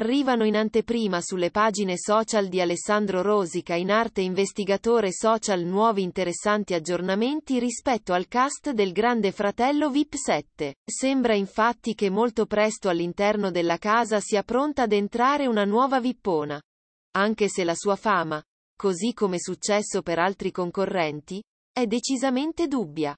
arrivano in anteprima sulle pagine social di Alessandro Rosica in arte investigatore social nuovi interessanti aggiornamenti rispetto al cast del Grande Fratello VIP 7. Sembra infatti che molto presto all'interno della casa sia pronta ad entrare una nuova vippona. Anche se la sua fama, così come successo per altri concorrenti, è decisamente dubbia.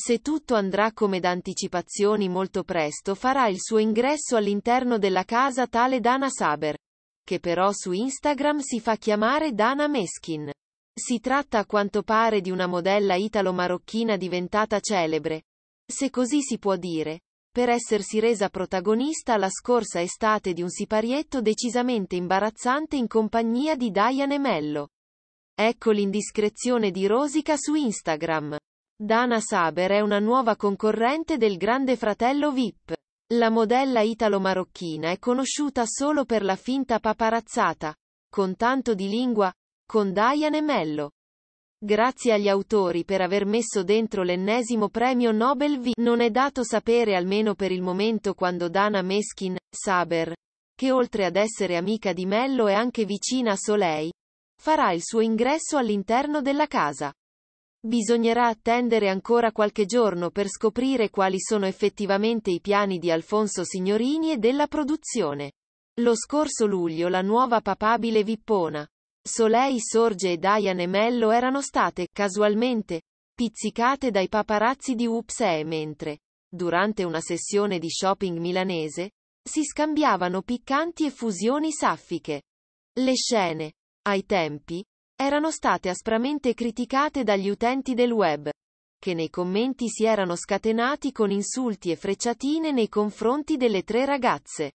Se tutto andrà come d'anticipazioni molto presto farà il suo ingresso all'interno della casa tale Dana Saber, che però su Instagram si fa chiamare Dana Meskin. Si tratta a quanto pare di una modella italo-marocchina diventata celebre, se così si può dire, per essersi resa protagonista la scorsa estate di un siparietto decisamente imbarazzante in compagnia di Diane Mello. Ecco l'indiscrezione di Rosica su Instagram. Dana Saber è una nuova concorrente del Grande Fratello VIP. La modella italo-marocchina è conosciuta solo per la finta paparazzata, con tanto di lingua, con Diane e Mello. Grazie agli autori per aver messo dentro l'ennesimo premio Nobel V. Non è dato sapere almeno per il momento quando Dana Meskin, Saber, che oltre ad essere amica di Mello è anche vicina a Soleil, farà il suo ingresso all'interno della casa. Bisognerà attendere ancora qualche giorno per scoprire quali sono effettivamente i piani di Alfonso Signorini e della produzione. Lo scorso luglio la nuova papabile Vippona. Soleil Sorge e Diane Mello erano state, casualmente, pizzicate dai paparazzi di Upsè mentre, durante una sessione di shopping milanese, si scambiavano piccanti effusioni saffiche. Le scene, ai tempi, erano state aspramente criticate dagli utenti del web, che nei commenti si erano scatenati con insulti e frecciatine nei confronti delle tre ragazze.